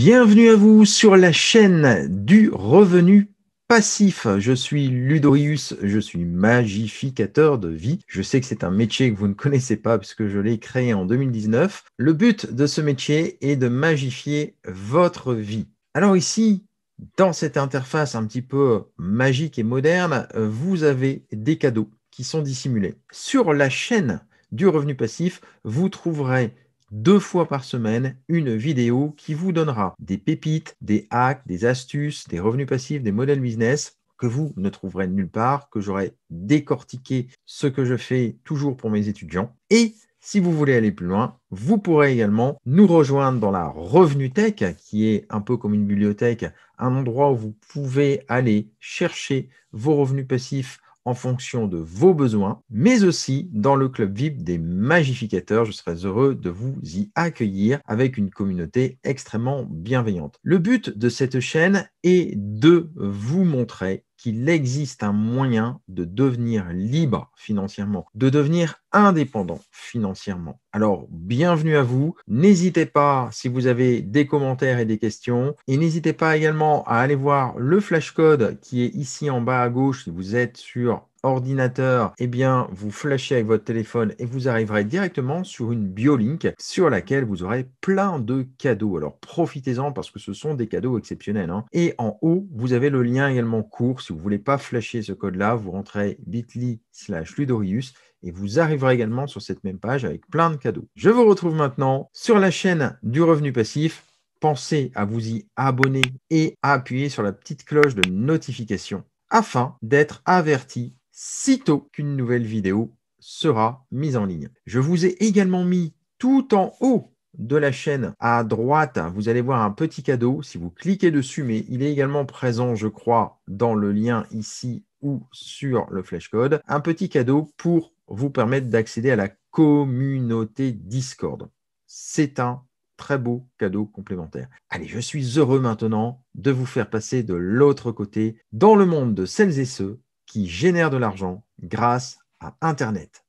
Bienvenue à vous sur la chaîne du revenu passif. Je suis Ludorius, je suis magificateur de vie. Je sais que c'est un métier que vous ne connaissez pas puisque je l'ai créé en 2019. Le but de ce métier est de magifier votre vie. Alors ici, dans cette interface un petit peu magique et moderne, vous avez des cadeaux qui sont dissimulés. Sur la chaîne du revenu passif, vous trouverez deux fois par semaine une vidéo qui vous donnera des pépites, des hacks, des astuces, des revenus passifs, des modèles business que vous ne trouverez nulle part, que j'aurai décortiqué ce que je fais toujours pour mes étudiants. Et si vous voulez aller plus loin, vous pourrez également nous rejoindre dans la Revenu Tech, qui est un peu comme une bibliothèque, un endroit où vous pouvez aller chercher vos revenus passifs en fonction de vos besoins, mais aussi dans le club VIP des magificateurs. Je serais heureux de vous y accueillir avec une communauté extrêmement bienveillante. Le but de cette chaîne est de vous montrer qu'il existe un moyen de devenir libre financièrement, de devenir indépendant financièrement. Alors, bienvenue à vous. N'hésitez pas si vous avez des commentaires et des questions. Et n'hésitez pas également à aller voir le flashcode qui est ici en bas à gauche si vous êtes sur ordinateur, eh bien, vous flashez avec votre téléphone et vous arriverez directement sur une BioLink sur laquelle vous aurez plein de cadeaux. Alors profitez-en parce que ce sont des cadeaux exceptionnels. Hein. Et en haut, vous avez le lien également court. Si vous ne voulez pas flasher ce code-là, vous rentrez bit.ly slash ludorius et vous arriverez également sur cette même page avec plein de cadeaux. Je vous retrouve maintenant sur la chaîne du revenu passif. Pensez à vous y abonner et à appuyer sur la petite cloche de notification afin d'être averti sitôt qu'une nouvelle vidéo sera mise en ligne. Je vous ai également mis tout en haut de la chaîne à droite, vous allez voir un petit cadeau si vous cliquez dessus, mais il est également présent, je crois, dans le lien ici ou sur le flashcode. code, un petit cadeau pour vous permettre d'accéder à la communauté Discord. C'est un très beau cadeau complémentaire. Allez, je suis heureux maintenant de vous faire passer de l'autre côté dans le monde de celles et ceux qui génère de l'argent grâce à Internet.